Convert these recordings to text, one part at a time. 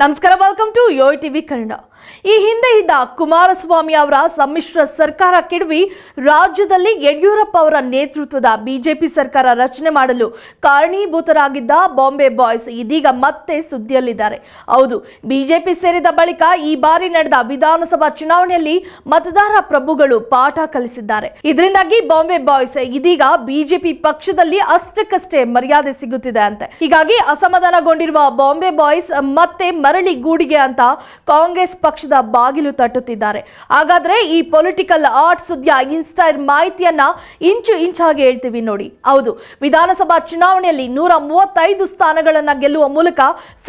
ನಮಸ್ಕಾರ welcome to Yoyo TV Kannada ಈ ಹಿಂದೆ ಇದ್ದ ಕುಮಾರಸ್ವಾಮಿ ಅವರ ಸಮ್ಮಿಶ್ರ ಸರ್ಕಾರ ಕೆಡವಿ ರಾಜ್ಯದಲ್ಲಿ ಯಡಿಯೂರಪ್ಪ ಅವರ ನೇತೃತ್ವದ ಬಿಜೆಪಿ ಸರ್ಕಾರ ರಚನೆ ಮಾಡಲು ಕಾರಣೀಭೂತರಾಗಿದ್ದ ಬಾಂಬೆ ಬಾಯ್ಸ್ ಇದೀಗ ಮತ್ತೆ ಸುದ್ದಿಯಲ್ಲಿದ್ದಾರೆ ಹೌದು ಬಿಜೆಪಿ ಸೇರಿದ ಬಳಿಕ ಈ ಬಾರಿ ನಡೆದ ವಿಧಾನಸಭಾ ಚುನಾವಣೆಯಲ್ಲಿ ಮತದಾರ ಪ್ರಭುಗಳು ಪಾಠ ಕಲಿಸಿದ್ದಾರೆ ಇದರಿಂದಾಗಿ ಬಾಂಬೆ ಬಾಯ್ಸ್ ಇದೀಗ ಬಿಜೆಪಿ ಪಕ್ಷದಲ್ಲಿ ಅಷ್ಟಕ್ಕಷ್ಟೇ ಮರ್ಯಾದೆ ಸಿಗುತ್ತಿದೆ ಅಂತೆ ಹೀಗಾಗಿ ಅಸಮಾಧಾನಗೊಂಡಿರುವ ಬಾಂಬೆ ಬಾಯ್ಸ್ ಮತ್ತೆ ಮರಳಿ ಗೂಡಿಗೆ ಅಂತ ಕಾಂಗ್ರೆಸ್ ಪಕ್ಷದ ಬಾಗಿಲು ತಟ್ಟುತ್ತಿದ್ದಾರೆ ಹಾಗಾದ್ರೆ ಈ ಪೊಲಿಟಿಕಲ್ ಆರ್ಟ್ ಸುದ್ದಿಯ ಇನ್ಸ್ಟೈರ್ ಮಾಹಿತಿಯನ್ನ ಇಂಚು ಇಂಚಾಗಿ ಹೇಳ್ತೀವಿ ನೋಡಿ ಹೌದು ವಿಧಾನಸಭಾ ಚುನಾವಣೆಯಲ್ಲಿ ನೂರ ಮೂವತ್ತೈದು ಸ್ಥಾನಗಳನ್ನ ಗೆಲ್ಲುವ ಮೂಲಕ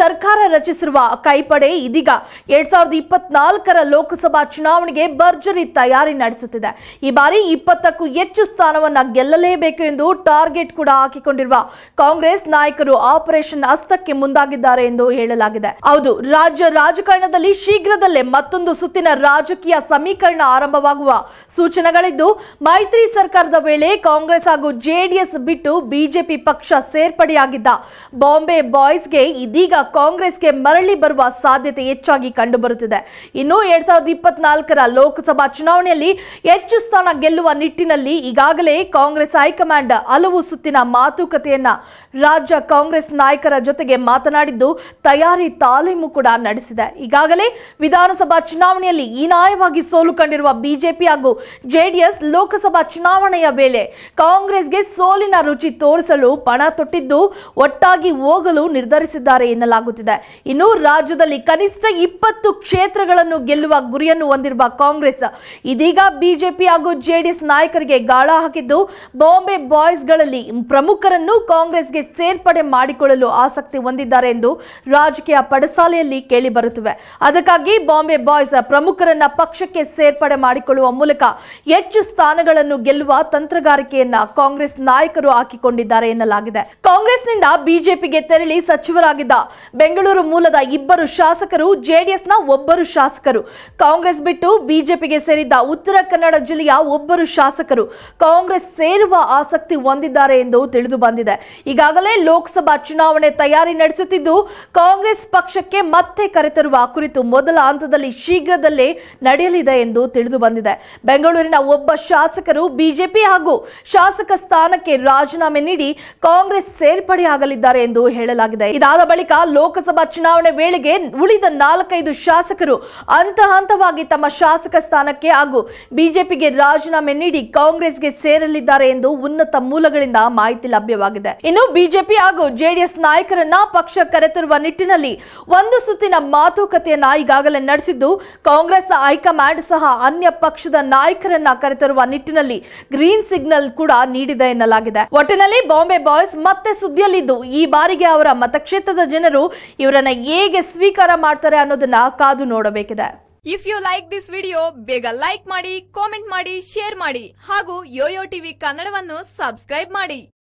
ಸರ್ಕಾರ ರಚಿಸಿರುವ ಕೈಪಡೆ ಇದೀಗ ಎರಡ್ ಸಾವಿರದ ಇಪ್ಪತ್ನಾಲ್ಕರ ಲೋಕಸಭಾ ಚುನಾವಣೆಗೆ ಭರ್ಜರಿ ತಯಾರಿ ನಡೆಸುತ್ತಿದೆ ಈ ಬಾರಿ ಇಪ್ಪತ್ತಕ್ಕೂ ಹೆಚ್ಚು ಸ್ಥಾನವನ್ನ ಗೆಲ್ಲಲೇಬೇಕು ಎಂದು ಟಾರ್ಗೆಟ್ ಕೂಡ ಹಾಕಿಕೊಂಡಿರುವ ಕಾಂಗ್ರೆಸ್ ನಾಯಕರು ಆಪರೇಷನ್ ಹಸ್ತಕ್ಕೆ ಮುಂದಾಗಿದ್ದಾರೆ ಎಂದು ಹೇಳಲಾಗಿದೆ ಹೌದು ರಾಜ್ಯ ರಾಜಕಾರಣದಲ್ಲಿ ಶೀಘ್ರದಲ್ಲಿ ಮತ್ತೊಂದು ಸುತ್ತಿನ ರಾಜಕೀಯ ಸಮೀಕರಣ ಆರಂಭವಾಗುವ ಸೂಚನೆಗಳಿದ್ದು ಮೈತ್ರಿ ಸರ್ಕಾರದ ವೇಳೆ ಕಾಂಗ್ರೆಸ್ ಹಾಗೂ ಜೆಡಿಎಸ್ ಬಿಟ್ಟು ಬಿಜೆಪಿ ಪಕ್ಷ ಸೇರ್ಪಡೆಯಾಗಿದ್ದ ಬಾಂಬೆ ಬಾಯ್ಸ್ಗೆ ಇದೀಗ ಕಾಂಗ್ರೆಸ್ಗೆ ಮರಳಿ ಬರುವ ಸಾಧ್ಯತೆ ಹೆಚ್ಚಾಗಿ ಕಂಡುಬರುತ್ತಿದೆ ಇನ್ನು ಎರಡ್ ಸಾವಿರದ ಇಪ್ಪತ್ನಾಲ್ಕರ ಲೋಕಸಭಾ ಚುನಾವಣೆಯಲ್ಲಿ ಹೆಚ್ಚು ಸ್ಥಾನ ಗೆಲ್ಲುವ ನಿಟ್ಟಿನಲ್ಲಿ ಈಗಾಗಲೇ ಕಾಂಗ್ರೆಸ್ ಹೈಕಮಾಂಡ್ ಹಲವು ಸುತ್ತಿನ ಮಾತುಕತೆಯನ್ನ ರಾಜ್ಯ ಕಾಂಗ್ರೆಸ್ ನಾಯಕರ ಜೊತೆಗೆ ಮಾತನಾಡಿದ್ದು ತಯಾರಿ ತಾಲೀಮು ಕೂಡ ನಡೆಸಿದೆ ಈಗಾಗಲೇ ವಿಧಾನ ವಿಧಾನಸಭಾ ಚುನಾವಣೆಯಲ್ಲಿ ಹೀನಾಯವಾಗಿ ಸೋಲು ಕಂಡಿರುವ ಬಿಜೆಪಿ ಹಾಗೂ ಜೆಡಿಎಸ್ ಲೋಕಸಭಾ ಚುನಾವಣೆಯ ವೇಳೆ ಕಾಂಗ್ರೆಸ್ಗೆ ಸೋಲಿನ ರುಚಿ ತೋರಿಸಲು ಪಣ ತೊಟ್ಟಿದ್ದು ಒಟ್ಟಾಗಿ ಹೋಗಲು ನಿರ್ಧರಿಸಿದ್ದಾರೆ ಎನ್ನಲಾಗುತ್ತಿದೆ ಇನ್ನು ರಾಜ್ಯದಲ್ಲಿ ಕನಿಷ್ಠ ಇಪ್ಪತ್ತು ಕ್ಷೇತ್ರಗಳನ್ನು ಗೆಲ್ಲುವ ಗುರಿಯನ್ನು ಹೊಂದಿರುವ ಕಾಂಗ್ರೆಸ್ ಇದೀಗ ಬಿಜೆಪಿ ಹಾಗೂ ಜೆಡಿಎಸ್ ನಾಯಕರಿಗೆ ಗಾಳ ಹಾಕಿದ್ದು ಬಾಂಬೆ ಬಾಯ್ಸ್ಗಳಲ್ಲಿ ಪ್ರಮುಖರನ್ನು ಕಾಂಗ್ರೆಸ್ಗೆ ಸೇರ್ಪಡೆ ಮಾಡಿಕೊಳ್ಳಲು ಆಸಕ್ತಿ ಹೊಂದಿದ್ದಾರೆ ಎಂದು ರಾಜಕೀಯ ಪಡಸಾಲೆಯಲ್ಲಿ ಕೇಳಿಬರುತ್ತಿವೆ ಅದಕ್ಕಾಗಿ ಬಾಂಬೆ ಬಾಯ್ಸ್ ಪ್ರಮುಖರನ್ನ ಪಕ್ಷಕ್ಕೆ ಸೇರ್ಪಡೆ ಮಾಡಿಕೊಳ್ಳುವ ಮೂಲಕ ಹೆಚ್ಚು ಸ್ಥಾನಗಳನ್ನು ಗೆಲ್ಲುವ ತಂತ್ರಗಾರಿಕೆಯನ್ನ ಕಾಂಗ್ರೆಸ್ ನಾಯಕರು ಹಾಕಿಕೊಂಡಿದ್ದಾರೆ ಎನ್ನಲಾಗಿದೆ ಕಾಂಗ್ರೆಸ್ನಿಂದ ಬಿಜೆಪಿಗೆ ತೆರಳಿ ಸಚಿವರಾಗಿದ್ದ ಬೆಂಗಳೂರು ಮೂಲದ ಇಬ್ಬರು ಶಾಸಕರು ಜೆಡಿಎಸ್ನ ಒಬ್ಬರು ಶಾಸಕರು ಕಾಂಗ್ರೆಸ್ ಬಿಟ್ಟು ಬಿಜೆಪಿಗೆ ಸೇರಿದ್ದ ಉತ್ತರ ಕನ್ನಡ ಜಿಲ್ಲೆಯ ಒಬ್ಬರು ಶಾಸಕರು ಕಾಂಗ್ರೆಸ್ ಸೇರುವ ಆಸಕ್ತಿ ಹೊಂದಿದ್ದಾರೆ ಎಂದು ತಿಳಿದು ಬಂದಿದೆ ಈಗಾಗಲೇ ಲೋಕಸಭಾ ಚುನಾವಣೆ ತಯಾರಿ ನಡೆಸುತ್ತಿದ್ದು ಕಾಂಗ್ರೆಸ್ ಪಕ್ಷಕ್ಕೆ ಮತ್ತೆ ಕರೆತರುವ ಕುರಿತು ಮೊದಲ ಹಂತದಲ್ಲಿ ಶೀಘ್ರದಲ್ಲೇ ನಡೆಯಲಿದೆ ಎಂದು ತಿಳಿದು ಬಂದಿದೆ ಬೆಂಗಳೂರಿನ ಒಬ್ಬ ಶಾಸಕರು ಬಿಜೆಪಿ ಹಾಗೂ ಶಾಸಕ ಸ್ಥಾನಕ್ಕೆ ರಾಜೀನಾಮೆ ನೀಡಿ ಕಾಂಗ್ರೆಸ್ ಸೇರ್ಪಡೆಯಾಗಲಿದ್ದಾರೆ ಎಂದು ಹೇಳಲಾಗಿದೆ ಇದಾದ ಬಳಿಕ ಲೋಕಸಭಾ ಚುನಾವಣೆ ವೇಳೆಗೆ ಉಳಿದ ನಾಲ್ಕೈದು ಶಾಸಕರು ಹಂತ ಹಂತವಾಗಿ ತಮ್ಮ ಶಾಸಕ ಸ್ಥಾನಕ್ಕೆ ಹಾಗೂ ಬಿಜೆಪಿಗೆ ರಾಜೀನಾಮೆ ನೀಡಿ ಕಾಂಗ್ರೆಸ್ಗೆ ಸೇರಲಿದ್ದಾರೆ ಎಂದು ಉನ್ನತ ಮೂಲಗಳಿಂದ ಮಾಹಿತಿ ಲಭ್ಯವಾಗಿದೆ ಇನ್ನು ಬಿಜೆಪಿ ಹಾಗೂ ಜೆಡಿಎಸ್ ನಾಯಕರನ್ನ ಪಕ್ಷ ಕರೆತರುವ ನಿಟ್ಟಿನಲ್ಲಿ ಒಂದು ಸುತ್ತಿನ ಮಾತುಕತೆಯನ್ನ ಈಗಾಗಲೇ ನಡೆಸಿದ್ದು ಕಾಂಗ್ರೆಸ್ ಹೈಕಮಾಂಡ್ ಸಹ ಅನ್ಯ ಪಕ್ಷದ ನಾಯಕರನ್ನ ಕರೆತರುವ ನಿಟ್ಟಿನಲ್ಲಿ ಗ್ರೀನ್ ಸಿಗ್ನಲ್ ಕೂಡ ನೀಡಿದೆ ಎನ್ನಲಾಗಿದೆ ಒಟ್ಟಿನಲ್ಲಿ ಬಾಂಬೆ ಬಾಯ್ಸ್ ಮತ್ತೆ ಸುದ್ದಿಯಲ್ಲಿದ್ದು ಈ ಬಾರಿಗೆ ಅವರ ಮತಕ್ಷೇತ್ರದ ಜನರು ಇವರನ್ನ ಹೇಗೆ ಸ್ವೀಕಾರ ಮಾಡ್ತಾರೆ ಅನ್ನೋದನ್ನ ಕಾದು ನೋಡಬೇಕಿದೆ if you like this video ಬೇಗ ಲೈಕ್ ಮಾಡಿ ಕಾಮೆಂಟ್ ಮಾಡಿ ಶೇರ್ ಮಾಡಿ ಹಾಗೂ ಯೋಯೋ ಟಿವಿ ಕನ್ನಡವನ್ನು ಸಬ್ಸ್ಕ್ರೈಬ್ ಮಾಡಿ